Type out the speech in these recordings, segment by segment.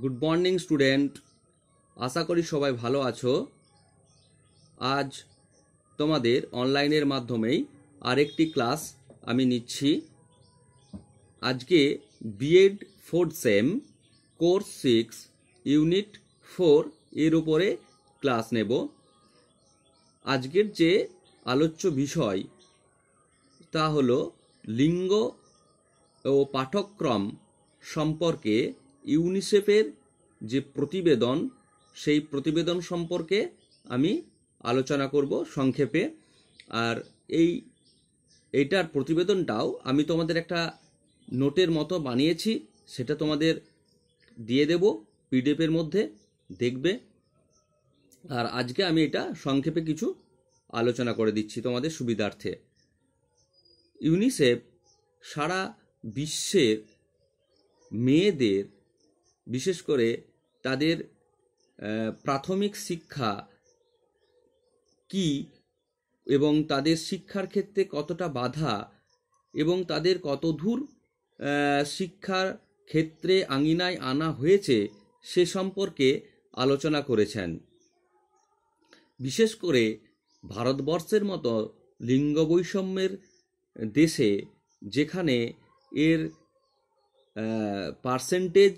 good morning student আশা করি সবাই ভালো আছো আজ তোমাদের অনলাইনের মাধ্যমেই আরেকটি ক্লাস আমি নিচ্ছি আজকে BEd fourth sem course six unit four এর উপরে ক্লাস নেব আজকের যে আলোচ্য বিষয় তা হলো লিঙ্গ ও পাঠক্রম সম্পর্কে ইউনিসেফের যে প্রতিবেদন সেই প্রতিবেদন সম্পর্কে আমি আলোচনা করব সংক্ষেপে আর এই এইটার প্রতিবেদনটাও আমি তোমাদের একটা নোটের মতো বানিয়েছি সেটা তোমাদের দিয়ে দেব পিডিএফের মধ্যে দেখবে আর আজকে আমি এটা সংক্ষেপে কিছু আলোচনা করে দিচ্ছি তোমাদের সুবিধার্থে ইউনিসেফ সারা বিশ্বের মেয়েদের বিশেষ করে তাদের প্রাথমিক শিক্ষা কি এবং তাদের শিক্ষার ক্ষেত্রে কতটা বাধা এবং তাদের কত দূর শিক্ষার ক্ষেত্রে আঙিনায় আনা হয়েছে সে সম্পর্কে আলোচনা করেছেন বিশেষ করে ভারতবর্ষের মতো লিঙ্গ বৈষম্যের দেশে যেখানে এর পার্সেন্টেজ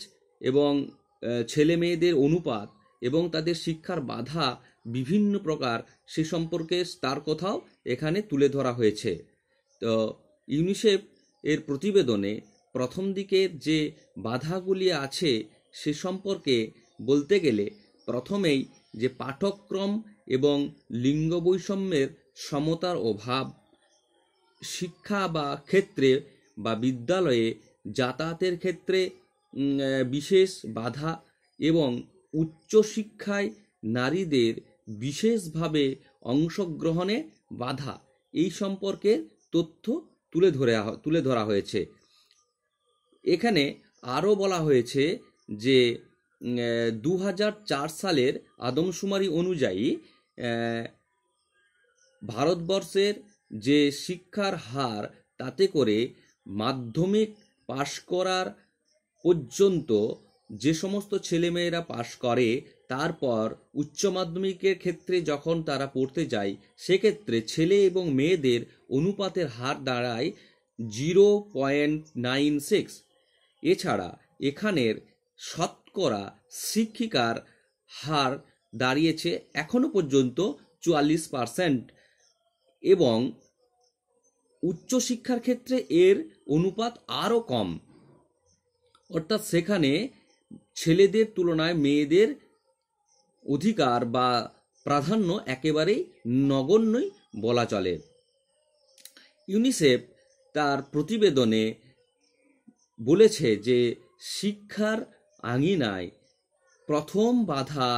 এবং ছেলে মেয়েদের অনুপাত এবং তাদের শিক্ষার বাধা বিভিন্ন প্রকার সে সম্পর্কে তার কথাও এখানে তুলে ধরা হয়েছে তো ইউনিসেফ এর প্রতিবেদনে প্রথম দিকের যে বাধাগুলি আছে সে সম্পর্কে বলতে গেলে প্রথমেই যে পাঠক্রম এবং লিঙ্গ বৈষম্যের সমতার অভাব শিক্ষা বা ক্ষেত্রে বা বিদ্যালয়ে যাতায়াতের ক্ষেত্রে বিশেষ বাধা এবং উচ্চশিক্ষায় নারীদের বিশেষভাবে অংশগ্রহণে বাধা এই সম্পর্কে তথ্য তুলে ধরা তুলে ধরা হয়েছে এখানে আরও বলা হয়েছে যে দু সালের আদমশুমারি অনুযায়ী ভারতবর্ষের যে শিক্ষার হার তাতে করে মাধ্যমিক পাশ করার পর্যন্ত যে সমস্ত ছেলেমেয়েরা পাশ করে তারপর উচ্চ মাধ্যমিকের ক্ষেত্রে যখন তারা পড়তে যায় সেক্ষেত্রে ছেলে এবং মেয়েদের অনুপাতের হার দাঁড়ায় জিরো পয়েন্ট নাইন সিক্স এছাড়া এখানের শতকরা শিক্ষিকার হার দাঁড়িয়েছে এখনও পর্যন্ত চুয়াল্লিশ পারসেন্ট এবং উচ্চশিক্ষার ক্ষেত্রে এর অনুপাত আরও কম অর্থাৎ সেখানে ছেলেদের তুলনায় মেয়েদের অধিকার বা প্রাধান্য একেবারেই নগণ্যই বলা চলে ইউনিসেফ তার প্রতিবেদনে বলেছে যে শিক্ষার আঙিনায় প্রথম বাধা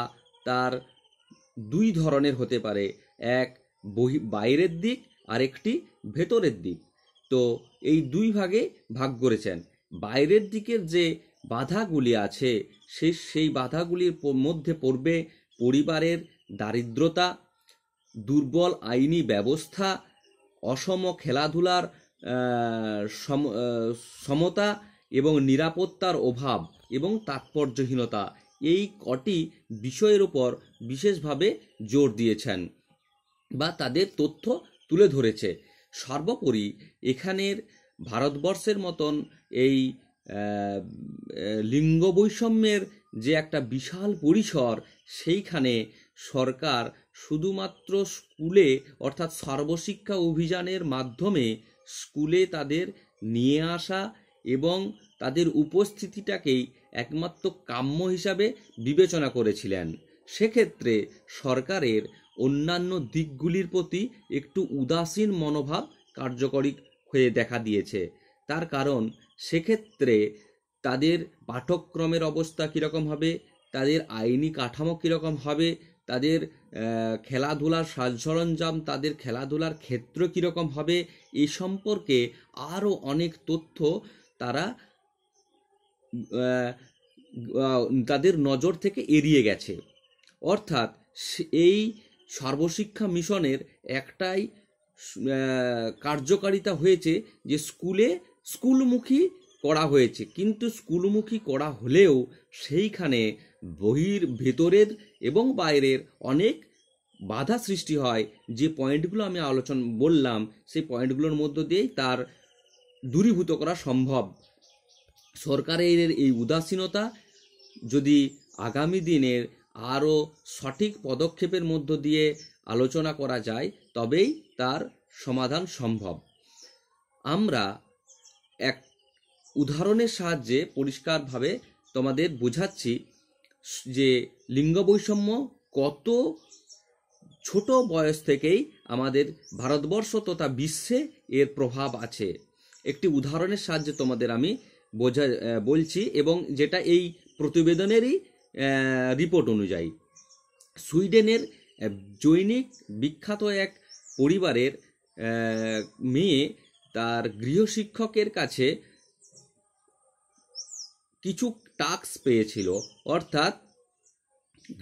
তার দুই ধরনের হতে পারে এক বহি বাইরের দিক আরেকটি ভেতরের দিক তো এই দুই ভাগে ভাগ করেছেন বাইরের দিকের যে বাধাগুলি আছে সে সেই বাধাগুলির মধ্যে পড়বে পরিবারের দারিদ্রতা দুর্বল আইনি ব্যবস্থা অসম খেলাধুলার সমতা এবং নিরাপত্তার অভাব এবং তাৎপর্যহীনতা এই কটি বিষয়ের উপর বিশেষভাবে জোর দিয়েছেন বা তাদের তথ্য তুলে ধরেছে সর্বোপরি এখানের ভারতবর্ষের মতন এই লিঙ্গ বৈষম্যের যে একটা বিশাল পরিসর সেইখানে সরকার শুধুমাত্র স্কুলে অর্থাৎ সর্বশিক্ষা অভিযানের মাধ্যমে স্কুলে তাদের নিয়ে আসা এবং তাদের উপস্থিতিটাকেই একমাত্র কাম্য হিসাবে বিবেচনা করেছিলেন সেক্ষেত্রে সরকারের অন্যান্য দিকগুলির প্রতি একটু উদাসীন মনোভাব কার্যকরী হয়ে দেখা দিয়েছে তার কারণ সেক্ষেত্রে তাদের পাঠক্রমের অবস্থা কীরকম হবে তাদের আইনি কাঠামো কীরকম হবে তাদের খেলাধুলার সাজ সরঞ্জাম তাদের খেলাধুলার ক্ষেত্র কীরকম হবে এ সম্পর্কে আরও অনেক তথ্য তারা তাদের নজর থেকে এড়িয়ে গেছে অর্থাৎ এই সর্বশিক্ষা মিশনের একটাই কার্যকারিতা হয়েছে যে স্কুলে স্কুলমুখী করা হয়েছে কিন্তু স্কুলমুখী করা হলেও সেইখানে বহির ভেতরের এবং বাইরের অনেক বাধা সৃষ্টি হয় যে পয়েন্টগুলো আমি আলোচন বললাম সেই পয়েন্টগুলোর মধ্য দিয়েই তার দূরীভূত করা সম্ভব সরকারের এই উদাসীনতা যদি আগামী দিনের আরও সঠিক পদক্ষেপের মধ্য দিয়ে আলোচনা করা যায় তবেই তার সমাধান সম্ভব আমরা এক উদাহরণের সাহায্যে পরিষ্কারভাবে তোমাদের বোঝাচ্ছি যে লিঙ্গ বৈষম্য কত ছোট বয়স থেকেই আমাদের ভারতবর্ষ তথা বিশ্বে এর প্রভাব আছে একটি উদাহরণের সাহায্যে তোমাদের আমি বোঝা বলছি এবং যেটা এই প্রতিবেদনেরই রিপোর্ট অনুযায়ী সুইডেনের জৈনিক বিখ্যাত এক পরিবারের মেয়ে তার গৃহশিক্ষকের কাছে কিছু টাস্ক পেয়েছিল অর্থাৎ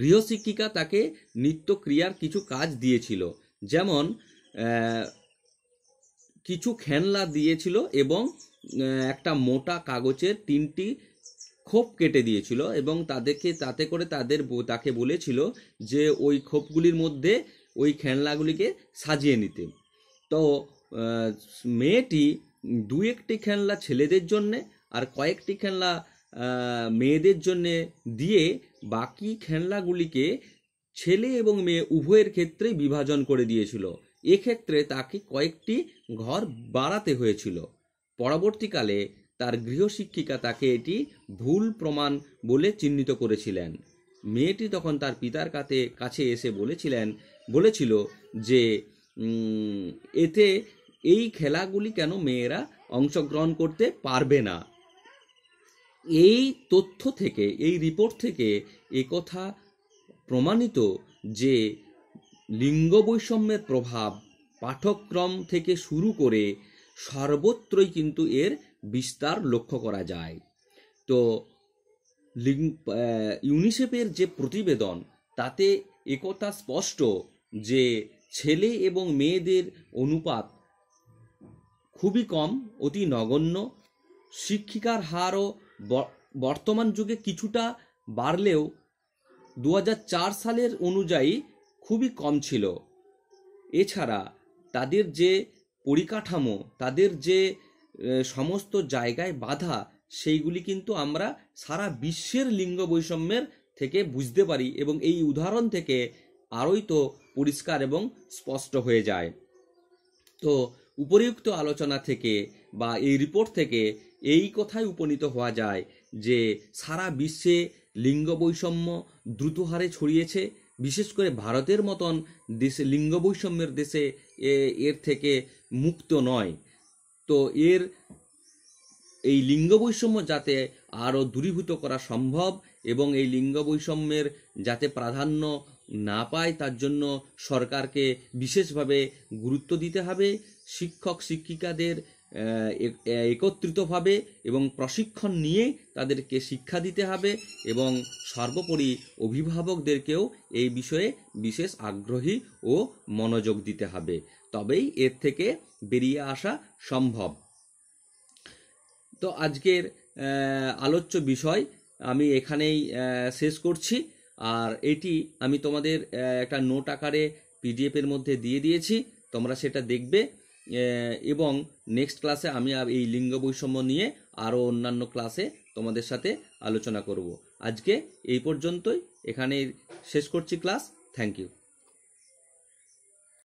গৃহশিক্ষিকা তাকে নিত্য ক্রিয়ার কিছু কাজ দিয়েছিল যেমন কিছু খেলনা দিয়েছিল এবং একটা মোটা কাগজের তিনটি খোপ কেটে দিয়েছিল এবং তাদেরকে তাতে করে তাদের তাকে বলেছিল যে ওই খোপগুলির মধ্যে ওই খেলনাগুলিকে সাজিয়ে নিতে তো মেয়েটি দু একটি খেলনা ছেলেদের জন্যে আর কয়েকটি খেলনা মেয়েদের জন্যে দিয়ে বাকি খেলনাগুলিকে ছেলে এবং মেয়ে উভয়ের ক্ষেত্রেই বিভাজন করে দিয়েছিল এক্ষেত্রে তাকে কয়েকটি ঘর বাড়াতে হয়েছিল পরবর্তীকালে তার গৃহশিক্ষিকা তাকে এটি ভুল প্রমাণ বলে চিহ্নিত করেছিলেন মেয়েটি তখন তার পিতার কাছে কাছে এসে বলেছিলেন বলেছিল যে এতে এই খেলাগুলি কেন মেয়েরা অংশগ্রহণ করতে পারবে না এই তথ্য থেকে এই রিপোর্ট থেকে কথা প্রমাণিত যে লিঙ্গ বৈষম্যের প্রভাব পাঠ্যক্রম থেকে শুরু করে সর্বত্রই কিন্তু এর বিস্তার লক্ষ্য করা যায় তো ইউনিসেফের যে প্রতিবেদন তাতে একথা স্পষ্ট যে ছেলে এবং মেয়েদের অনুপাত খুবই কম অতি নগণ্য শিক্ষিকার হারও বর্তমান যুগে কিছুটা বাড়লেও দু সালের অনুযায়ী খুবই কম ছিল এছাড়া তাদের যে পরিকাঠামো তাদের যে সমস্ত জায়গায় বাধা সেইগুলি কিন্তু আমরা সারা বিশ্বের লিঙ্গ বৈষম্যের থেকে বুঝতে পারি এবং এই উদাহরণ থেকে আরোই তো পরিষ্কার এবং স্পষ্ট হয়ে যায় তো উপরিউক্ত আলোচনা থেকে বা এই রিপোর্ট থেকে এই কথায় উপনীত হওয়া যায় যে সারা বিশ্বে লিঙ্গ বৈষম্য দ্রুত হারে ছড়িয়েছে বিশেষ করে ভারতের মতন দেশে লিঙ্গ বৈষম্যের দেশে এর থেকে মুক্ত নয় তো এর এই লিঙ্গ বৈষম্য যাতে আরও দূরীভূত করা সম্ভব এবং এই লিঙ্গ বৈষম্যের যাতে প্রাধান্য না পায় তার জন্য সরকারকে বিশেষভাবে গুরুত্ব দিতে হবে শিক্ষক শিক্ষিকাদের একত্রিতভাবে এবং প্রশিক্ষণ নিয়ে তাদেরকে শিক্ষা দিতে হবে এবং সর্বোপরি অভিভাবকদেরকেও এই বিষয়ে বিশেষ আগ্রহী ও মনোযোগ দিতে হবে তবেই এর থেকে বেরিয়ে আসা সম্ভব তো আজকের আলোচ্য বিষয় আমি এখানেই শেষ করছি আর এটি আমি তোমাদের একটা নোট আকারে পিডিএফের মধ্যে দিয়ে দিয়েছি তোমরা সেটা দেখবে এবং নেক্সট ক্লাসে আমি এই লিঙ্গ বৈষম্য নিয়ে আরও অন্যান্য ক্লাসে তোমাদের সাথে আলোচনা করব আজকে এই পর্যন্তই এখানে শেষ করছি ক্লাস থ্যাংক ইউ